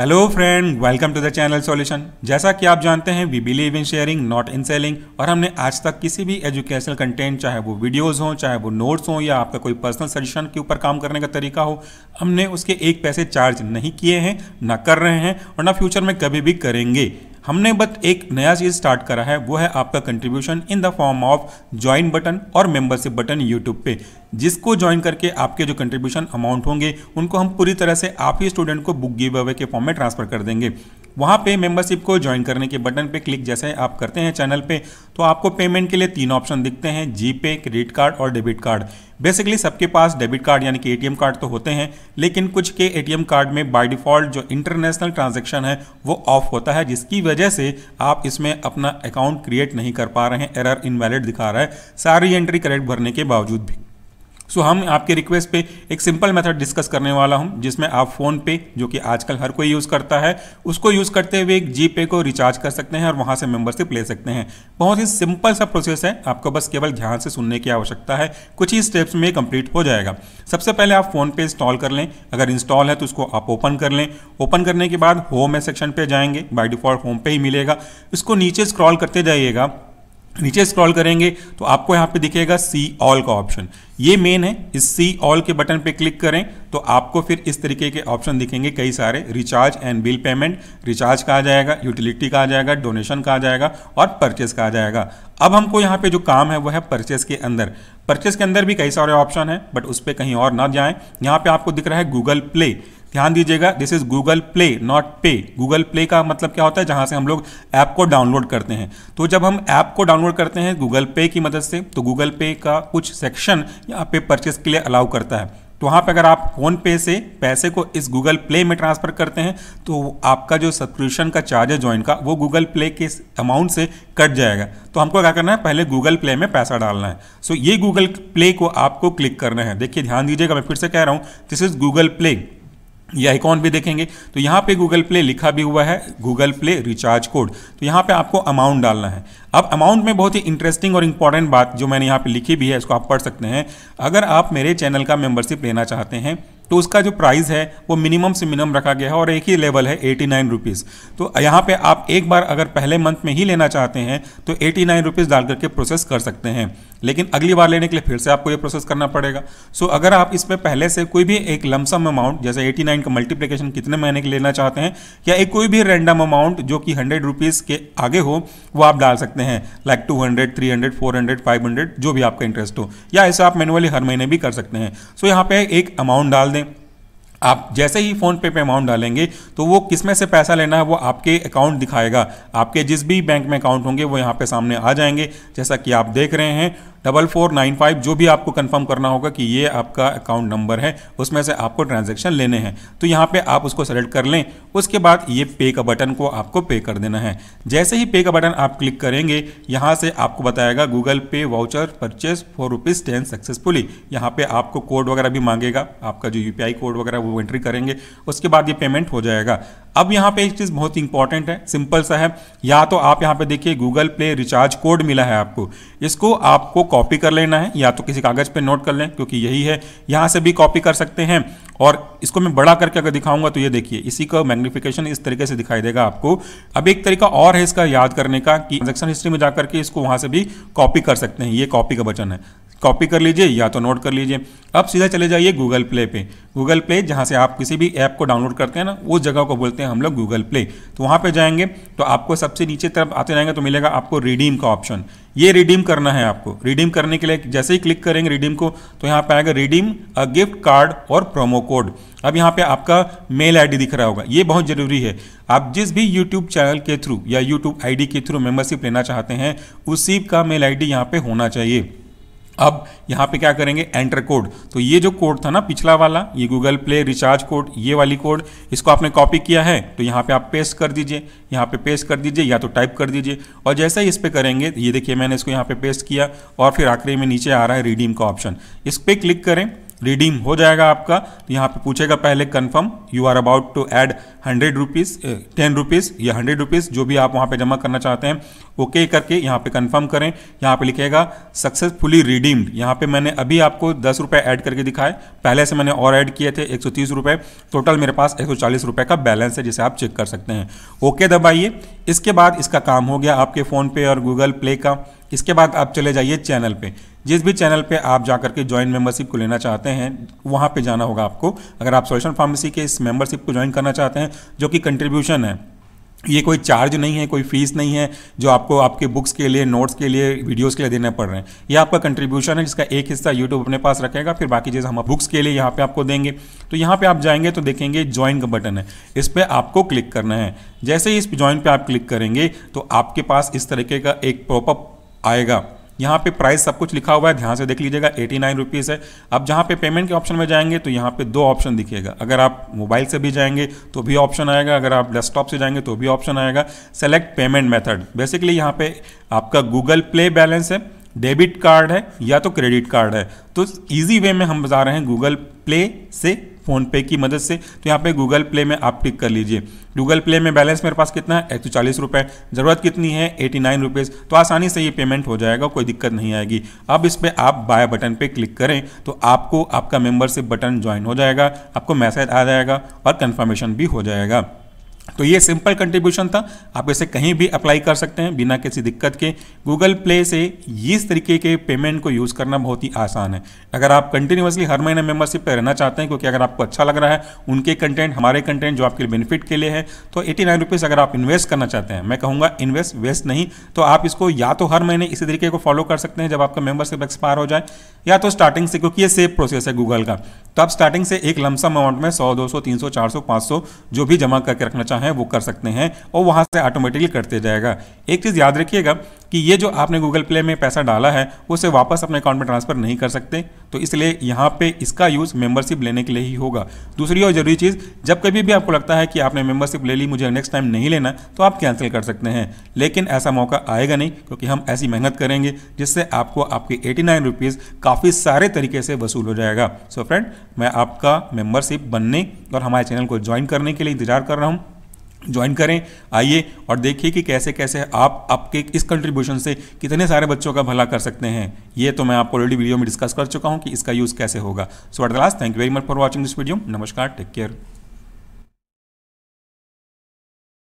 hello friend welcome to the channel solution जैसा कि आप जानते हैं we believe in sharing not in selling और हमने आज तक किसी भी एजुकेशनल कंटेंट चाहे वो वीडियोस हों चाहे वो नोट्स हों या आपका कोई पर्सनल सजेशन के ऊपर काम करने का तरीका हो हमने उसके एक पैसे चार्ज नहीं किए हैं ना कर रहे हैं और ना फ्यूचर में कभी भी करेंगे हमने बस एक नया चीज स्टार्ट करा है वो है आपका contribution in the form of join button और मेंबरशिप बटन यूट्यूब पे जिसको ज्वाइन करके आपके जो कंट्रीब्यूशन अमाउंट होंगे उनको हम पूरी तरह से आप ही स्टूडेंट को बुक गिव अवे के फॉर्म में ट्रांसफर कर देंगे वहाँ पे मेंबरशिप को ज्वाइन करने के बटन पे क्लिक जैसे आप करते हैं चैनल पे तो आपको पेमेंट के लिए तीन ऑप्शन दिखते हैं जी पे क्रेडिट कार्ड और डेबिट कार्ड बेसिकली सबके पास डेबिट कार्ड यानी कि एटीएम कार्ड तो होते हैं लेकिन कुछ के एटीएम कार्ड में बाय डिफ़ॉल्ट जो इंटरनेशनल ट्रांजेक्शन है वो ऑफ होता है जिसकी वजह से आप इसमें अपना अकाउंट क्रिएट नहीं कर पा रहे हैं एरर इनवैलिड दिखा रहा है सारी एंट्री करेक्ट भरने के बावजूद भी सो so, हम आपके रिक्वेस्ट पे एक सिंपल मेथड डिस्कस करने वाला हूँ जिसमें आप फ़ोन पे जो कि आजकल हर कोई यूज़ करता है उसको यूज़ करते हुए जी पे को रिचार्ज कर सकते हैं और वहाँ से मेम्बरशिप ले सकते हैं बहुत ही सिंपल सा प्रोसेस है आपको बस केवल ध्यान से सुनने की आवश्यकता है कुछ ही स्टेप्स में कंप्लीट हो जाएगा सबसे पहले आप फ़ोन पे इंस्टॉल कर लें अगर इंस्टॉल है तो उसको आप ओपन कर लें ओपन करने के बाद होम सेक्शन पर जाएंगे बाई डिफ़ॉल्ट होम पे ही मिलेगा इसको नीचे स्क्रॉल करते जाइएगा नीचे स्क्रॉल करेंगे तो आपको यहाँ पे दिखेगा सी ऑल का ऑप्शन ये मेन है इस सी ऑल के बटन पे क्लिक करें तो आपको फिर इस तरीके के ऑप्शन दिखेंगे कई सारे recharge and bill payment recharge का आ जाएगा यूटिलिटी का आ जाएगा डोनेशन का आ जाएगा और परचेस का आ जाएगा अब हमको यहाँ पे जो काम है वह है परचेस के अंदर परचेस के अंदर भी कई सारे ऑप्शन हैं बट उस पर कहीं और ना जाएँ यहाँ पर आपको दिख रहा है गूगल प्ले ध्यान दीजिएगा this is Google Play not pay Google Play का मतलब क्या होता है जहां से हम लोग ऐप को डाउनलोड करते हैं तो जब हम ऐप को डाउनलोड करते हैं गूगल पे की मदद से तो गूगल पे का कुछ सेक्शन यहाँ पे परचेस के लिए अलाउ करता है तो वहाँ पर अगर आप फोन पे से पैसे को इस गूगल प्ले में ट्रांसफ़र करते हैं तो आपका जो सब्सक्रिप्शन का चार्ज है ज्वाइन का वो गूगल प्ले के अमाउंट से कट जाएगा तो हमको क्या करना है पहले गूगल प्ले में पैसा डालना है सो so, ये गूगल प्ले को आपको क्लिक करना है देखिए ध्यान दीजिएगा मैं फिर से कह रहा हूँ दिस इज़ गूगल प्ले यह आइकॉन भी देखेंगे तो यहाँ पे गूगल प्ले लिखा भी हुआ है गूगल प्ले रिचार्ज कोड तो यहाँ पे आपको अमाउंट डालना है अब अमाउंट में बहुत ही इंटरेस्टिंग और इंपॉर्टेंट बात जो मैंने यहाँ पे लिखी भी है इसको आप पढ़ सकते हैं अगर आप मेरे चैनल का मेंबरशिप लेना चाहते हैं तो उसका जो प्राइस है वो मिनिमम से मिनिमम रखा गया है और एक ही लेवल है एटी नाइन रुपीज़ तो यहाँ पे आप एक बार अगर पहले मंथ में ही लेना चाहते हैं तो एटी नाइन रुपीज़ डाल करके प्रोसेस कर सकते हैं लेकिन अगली बार लेने के लिए फिर से आपको ये प्रोसेस करना पड़ेगा सो so, अगर आप इस पर पहले से कोई भी एक लमसम अमाउंट जैसे 89 का मल्टीप्लिकेशन कितने महीने के लेना चाहते हैं या एक कोई भी रैंडम अमाउंट जो कि हंड्रेड रुपीज़ के आगे हो वो आप डाल सकते हैं like two hundred three hundred four hundred five hundred जो भी आपका इंटरेस्ट हो या ऐसा आप मैनुअली हर महीने भी कर सकते हैं सो so, यहाँ पे एक अमाउंट डाल दें आप जैसे ही फ़ोन पे पे अमाउंट डालेंगे तो वो किस में से पैसा लेना है वो आपके अकाउंट दिखाएगा आपके जिस भी बैंक में अकाउंट होंगे वो यहाँ पे सामने आ जाएंगे जैसा कि आप देख रहे हैं डबल फोर नाइन फाइव जो भी आपको कंफर्म करना होगा कि ये आपका अकाउंट नंबर है उसमें से आपको ट्रांजेक्शन लेने हैं तो यहाँ पे आप उसको सेलेक्ट कर लें उसके बाद ये पे का बटन को आपको पे कर देना है जैसे ही पे का बटन आप क्लिक करेंगे यहाँ से आपको बताएगा Google pay voucher purchase for rupees ten successfully यहाँ पे आपको कोड वगैरह भी मांगेगा आपका जो यू कोड वगैरह वो एंट्री करेंगे उसके बाद ये पेमेंट हो जाएगा अब यहाँ पे एक चीज़ बहुत इंपॉर्टेंट है सिंपल सा है या तो आप यहाँ पे देखिए गूगल प्ले रिचार्ज कोड मिला है आपको इसको आपको कॉपी कर लेना है या तो किसी कागज़ पे नोट कर लें क्योंकि यही है यहाँ से भी कॉपी कर सकते हैं और इसको मैं बड़ा करके अगर दिखाऊंगा तो ये देखिए इसी का मैग्निफिकेशन इस तरीके से दिखाई देगा आपको अब एक तरीका और है इसका याद करने का कि ट्रांजेक्शन हिस्ट्री में जाकर के इसको वहाँ से भी कॉपी कर सकते हैं ये कॉपी का बचन है कॉपी कर लीजिए या तो नोट कर लीजिए अब सीधा चले जाइए गूगल प्ले पे गूगल प्ले जहाँ से आप किसी भी ऐप को डाउनलोड करते हैं ना उस जगह को बोलते हैं हम लोग गूगल प्ले तो वहाँ पे जाएंगे तो आपको सबसे नीचे तरफ आते जाएंगे तो मिलेगा आपको रिडीम का ऑप्शन ये रिडीम करना है आपको रिडीम करने के लिए जैसे ही क्लिक करेंगे रिडीम को तो यहाँ पे आएगा रिडीम अ गिफ्ट कार्ड और प्रोमो कोड अब यहाँ पे आपका मेल आईडी दिख रहा होगा ये बहुत ज़रूरी है आप जिस भी यूट्यूब चैनल के थ्रू या यूट्यूब आईडी के थ्रू मेंबरशिप लेना चाहते हैं उसी का मेल आईडी यहाँ पे होना चाहिए अब यहाँ पे क्या करेंगे एंटर कोड तो ये जो कोड था ना पिछला वाला ये गूगल प्ले रिचार्ज कोड ये वाली कोड इसको आपने कॉपी किया है तो यहाँ पे आप पेस्ट कर दीजिए यहाँ पे पेस्ट कर दीजिए या तो टाइप कर दीजिए और जैसा ही इस पर करेंगे ये देखिए मैंने इसको यहाँ पे पेस्ट किया और फिर आखिरी में नीचे आ रहा है रिडीम का ऑप्शन इस पर क्लिक करें रिडीम हो जाएगा आपका तो यहाँ पे पूछेगा पहले confirm you are about to add hundred rupees ten rupees या हंड्रेड रुपीज़ जो भी आप वहाँ पे जमा करना चाहते हैं ओके okay करके यहाँ पे कंफर्म करें यहाँ पे लिखेगा सक्सेसफुली रिडीम्ड यहाँ पे मैंने अभी आपको दस रुपये ऐड करके दिखाए पहले से मैंने और ऐड किए थे एक सौ तीस रुपये टोटल मेरे पास एक सौ चालीस रुपये का बैलेंस है जिसे आप चेक कर सकते हैं ओके okay दबाइए इसके बाद इसका काम हो गया आपके फ़ोन पे और गूगल प्ले का इसके बाद आप चले जाइए चैनल पे जिस भी चैनल पे आप जा करके ज्वाइन मेंबरशिप को लेना चाहते हैं वहाँ पे जाना होगा आपको अगर आप सोल्यूशन फार्मेसी के इस मेंबरशिप को ज्वाइन करना चाहते हैं जो कि कंट्रीब्यूशन है ये कोई चार्ज नहीं है कोई फीस नहीं है जो आपको आपके बुक्स के लिए नोट्स के लिए वीडियोस के लिए देने पड़ रहे हैं ये आपका कंट्रीब्यूशन है जिसका एक हिस्सा यूट्यूब अपने पास रखेगा फिर बाकी चीज़ हम बुक्स के लिए यहाँ पे आपको देंगे तो यहाँ पे आप जाएंगे तो देखेंगे ज्वाइन का बटन है इस पर आपको क्लिक करना है जैसे ही इस ज्वाइन पर आप क्लिक करेंगे तो आपके पास इस तरीके का एक पॉपअप आएगा यहाँ पे प्राइस सब कुछ लिखा हुआ है ध्यान से देख लीजिएगा एटी नाइन रुपीज़ है अब जहाँ पे पेमेंट के ऑप्शन में जाएंगे तो यहाँ पे दो ऑप्शन दिखेगा अगर आप मोबाइल से भी जाएंगे तो भी ऑप्शन आएगा अगर आप डेस्कटॉप से जाएंगे तो भी ऑप्शन आएगा सेलेक्ट पेमेंट मेथड बेसिकली यहाँ पे आपका गूगल प्ले बैलेंस है डेबिट कार्ड है या तो क्रेडिट कार्ड है तो इजी वे में हम बता रहे हैं गूगल प्ले से फ़ोनपे की मदद से तो यहाँ पे गूगल प्ले में आप टिक कर लीजिए गूगल प्ले में बैलेंस मेरे पास कितना है एक सौ चालीस रुपये ज़रूरत कितनी है एटी नाइन रुपीज़ तो आसानी से ये पेमेंट हो जाएगा कोई दिक्कत नहीं आएगी अब इस पर आप बाय बटन पर क्लिक करें तो आपको आपका मेम्बरशिप बटन ज्वाइन हो जाएगा आपको मैसेज आ जाएगा और कन्फर्मेशन भी हो जाएगा तो ये सिंपल कंट्रीब्यूशन था आप इसे कहीं भी अप्लाई कर सकते हैं बिना किसी दिक्कत के गूगल प्ले से इस तरीके के पेमेंट को यूज़ करना बहुत ही आसान है अगर आप कंटिन्यूसली हर महीने मेंबरशिप पर रहना चाहते हैं क्योंकि अगर आपको अच्छा लग रहा है उनके कंटेंट हमारे कंटेंट जो आपके बेनिफिट के लिए है तो एटी नाइन रुपीज़ अगर आप इन्वेस्ट करना चाहते हैं मैं कहूँगा इन्वेस्ट वेस्ट नहीं तो आप इसको या तो हर महीने इसी तरीके को फॉलो कर सकते हैं जब आपका मेंबरशिप एक्सपायर हो जाए या तो स्टार्टिंग से क्योंकि ये सेफ प्रोसेस है गूगल का तो आप स्टार्टिंग से एक लमसम अमाउंट में सौ दो सौ तीन सौ चार सौ पाँच सौ जो भी जमा करके रखना चाहें है वो कर सकते हैं और वहाँ से ऑटोमेटिकली करते जाएगा एक चीज़ याद रखिएगा कि ये जो आपने गूगल प्ले में पैसा डाला है उसे वापस अपने अकाउंट में ट्रांसफ़र नहीं कर सकते तो इसलिए यहाँ पे इसका यूज़ मेंबरशिप लेने के लिए ही होगा दूसरी और जरूरी चीज़ जब कभी भी आपको लगता है कि आपने मेंबरशिप ले ली मुझे नेक्स्ट टाइम नहीं लेना तो आप कैंसिल कर सकते हैं लेकिन ऐसा मौका आएगा नहीं क्योंकि हम ऐसी मेहनत करेंगे जिससे आपको आपके एटी नाइन रुपीज़ काफ़ी सारे तरीके से वसूल हो जाएगा सो so फ्रेंड मैं आपका मेंबरशिप बनने और हमारे चैनल को ज्वाइन करने के लिए इंतजार कर रहा हूँ ज्वाइन करें आइए और देखिए कि कैसे कैसे आप आपके इस कंट्रीब्यूशन से कितने सारे बच्चों का भला कर सकते हैं ये तो मैं आपको ऑलरेडी वीडियो में डिस्कस कर चुका हूँ कि इसका यूज़ कैसे होगा so at the last thank you very much for watching this video नमस्कार टेक केयर